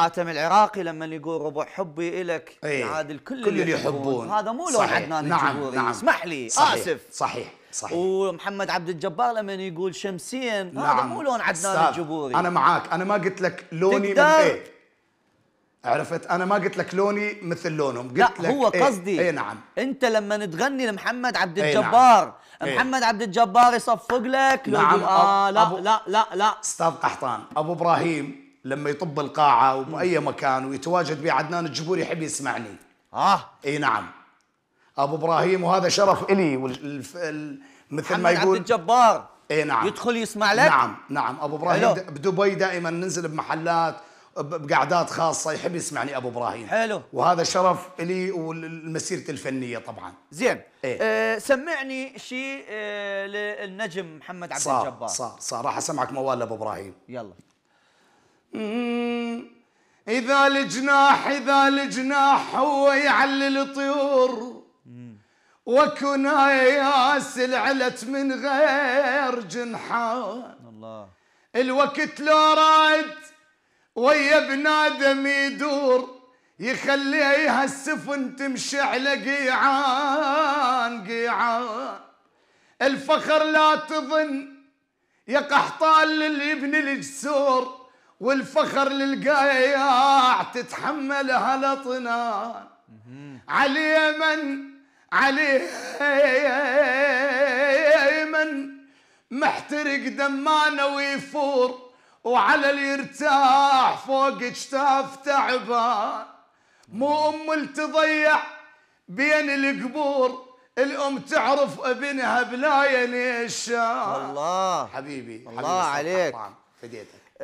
حاتم العراقي لما يقول ربع حبي الك ايه عاد الكل كل اللي يحبون, هذا مو لون عدنان نعم الجبوري نعم اسمح لي صحيح اسف صحيح صحيح ومحمد عبد الجبار لما يقول شمسين نعم هذا مو لون عدنان الجبوري انا معاك انا ما قلت لك لوني من ايه عرفت انا ما قلت لك لوني مثل لونهم قلت لا لك هو إيه. قصدي اي ايه نعم انت لما تغني لمحمد عبد إيه، نعم. الجبار ايه نعم. محمد عبد الجبار يصفق لك نعم آه لا لا لا لا استاذ قحطان ابو ابراهيم لما يطب القاعه وباي مكان ويتواجد بي عدنان الجبوري يحب يسمعني اه اي نعم ابو ابراهيم وهذا شرف الي والف... ال... مثل ما يقول عبد الجبار اي نعم يدخل يسمع لك نعم نعم ابو ابراهيم د... بدبي دائما ننزل بمحلات بقعدات خاصة يحب يسمعني أبو إبراهيم حلو وهذا شرف الي ولمسيرتي الفنية طبعا زين إيه؟ أه سمعني شيء أه للنجم محمد عبد الجبار صار صار راح أسمعك موال أبو إبراهيم يلا إذا الجناح إذا الجناح هو يعلي الطيور وكنا ياس العلت من غير جنحان الله الوقت لو راد ويا بنادم يدور يخليها السفن تمشي على قيعان قيعان الفخر لا تظن يا قحطان للي يبني الجسور والفخر للقايع تتحمل على طنان علي من علي من محترق دمانه ويفور وعلى اليرتاح فوق اجتاف تعبان مو ام التضيع بين القبور الام تعرف ابنها بلا ينشا الله حبيبي الله حبيبي عليك فديتك